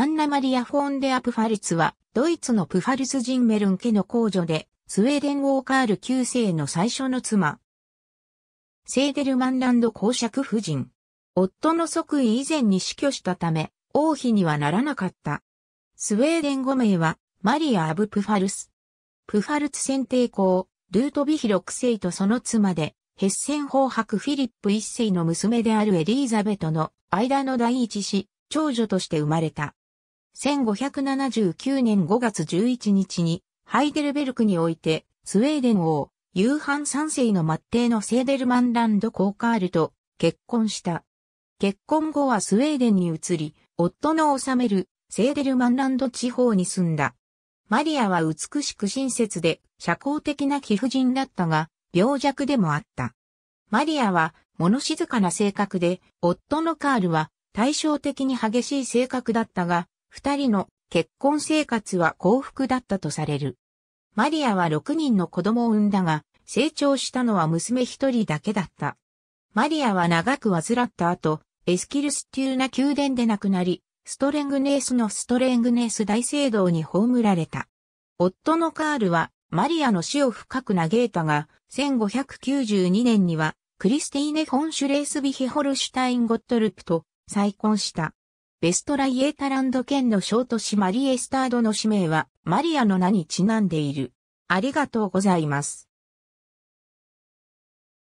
アンナマリア・フォンデア・プファルツは、ドイツのプファルツ・ジンメルン家の公女で、スウェーデンウォーカール9世の最初の妻。セーデルマンランド公爵夫人。夫の即位以前に死去したため、王妃にはならなかった。スウェーデン語名は、マリア・アブ・プファルス。プファルツ選定公、ルートビヒ6世とその妻で、ヘッセン法伯フィリップ1世の娘であるエリーザベトの間の第一子、長女として生まれた。1579年5月11日に、ハイデルベルクにおいて、スウェーデン王、ユーハン3世の末帝のセーデルマンランド・コーカールと結婚した。結婚後はスウェーデンに移り、夫の治めるセーデルマンランド地方に住んだ。マリアは美しく親切で社交的な貴婦人だったが、病弱でもあった。マリアは物静かな性格で、夫のカールは対照的に激しい性格だったが、二人の結婚生活は幸福だったとされる。マリアは6人の子供を産んだが、成長したのは娘一人だけだった。マリアは長く患った後、エスキルステュー宮殿で亡くなり、ストレングネースのストレングネース大聖堂に葬られた。夫のカールは、マリアの死を深く嘆いたが、1592年には、クリスティーネ・フォン・シュレースビヒホルシュタイン・ゴットルプと再婚した。ベストライエータランド県の小都市マリエスタードの氏名はマリアの名にちなんでいる。ありがとうございます。